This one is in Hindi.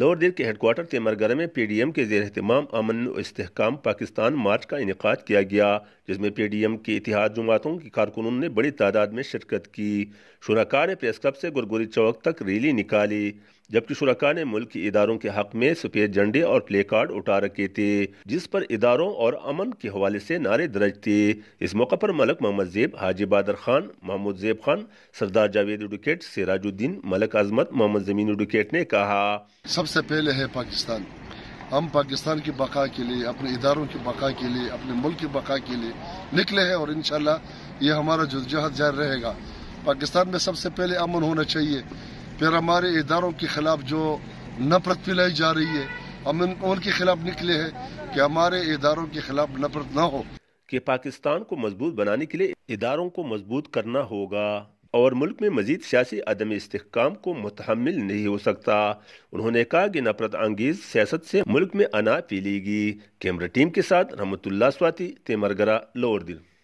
लोअर दिल के हेडकोार्टर तेमरगढ़ में पी डी एम के जेर अहतमाम अमन इसकाम पाकिस्तान मार्च का इनका किया गया जिसमें पी डी एम के इतिहाद जमातों की कारकुनों ने बड़ी तादाद में शिरकत की शुराकार ने प्रेस क्लब से गुरगुरी चौक तक रैली निकाली जबकि शुरा ने मुल्क के इदारों के हक में सफेद झंडे और प्ले कार्ड उठा रखे थे जिस पर इदारों और अमन के हवाले से नारे दर्ज थे इस मौके पर मलक मोहम्मद जेब हाजी बहादर खान मोहम्मद जेब खान सरदार जावेद एडवोकेट सिराजुद्दीन मलक अजमत मोहम्मद जमीन एडवोकेट ने कहा सबसे पहले है पाकिस्तान हम पाकिस्तान की बका के लिए अपने इदारों की बका के लिए अपने मुल्क की बका के लिए निकले हैं और इन ये हमारा जदजहद जारी रहेगा पाकिस्तान में सबसे पहले अमन होना चाहिए फिर हमारे इदारों के खिलाफ जो नफरत फैलाई जा रही है हम उनके खिलाफ निकले हैं कि हमारे इदारों के खिलाफ नफरत ना हो कि पाकिस्तान को मजबूत बनाने के लिए इदारों को मजबूत करना होगा और मुल्क में मजीद सियासी अदम इसकाम को मुतहमल नहीं हो सकता उन्होंने कहा कि नफरत अंगेज सियासत से मुल्क में अना पीलेगी कैमरा टीम के साथ रहमतुल्ला स्वाति तेमरगरा लोअर दिल